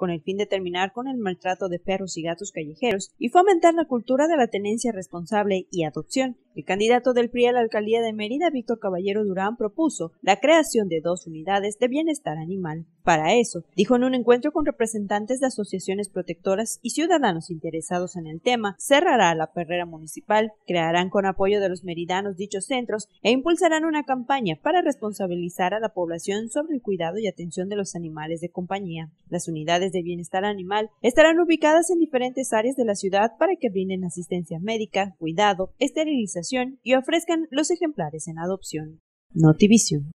con el fin de terminar con el maltrato de perros y gatos callejeros y fomentar la cultura de la tenencia responsable y adopción, el candidato del PRI a la alcaldía de Mérida, Víctor Caballero Durán, propuso la creación de dos unidades de bienestar animal. Para eso, dijo en un encuentro con representantes de asociaciones protectoras y ciudadanos interesados en el tema, cerrará la perrera municipal, crearán con apoyo de los meridanos dichos centros e impulsarán una campaña para responsabilizar a la población sobre el cuidado y atención de los animales de compañía. Las unidades de bienestar animal estarán ubicadas en diferentes áreas de la ciudad para que brinden asistencia médica, cuidado, esterilización, y ofrezcan los ejemplares en adopción. Notivision.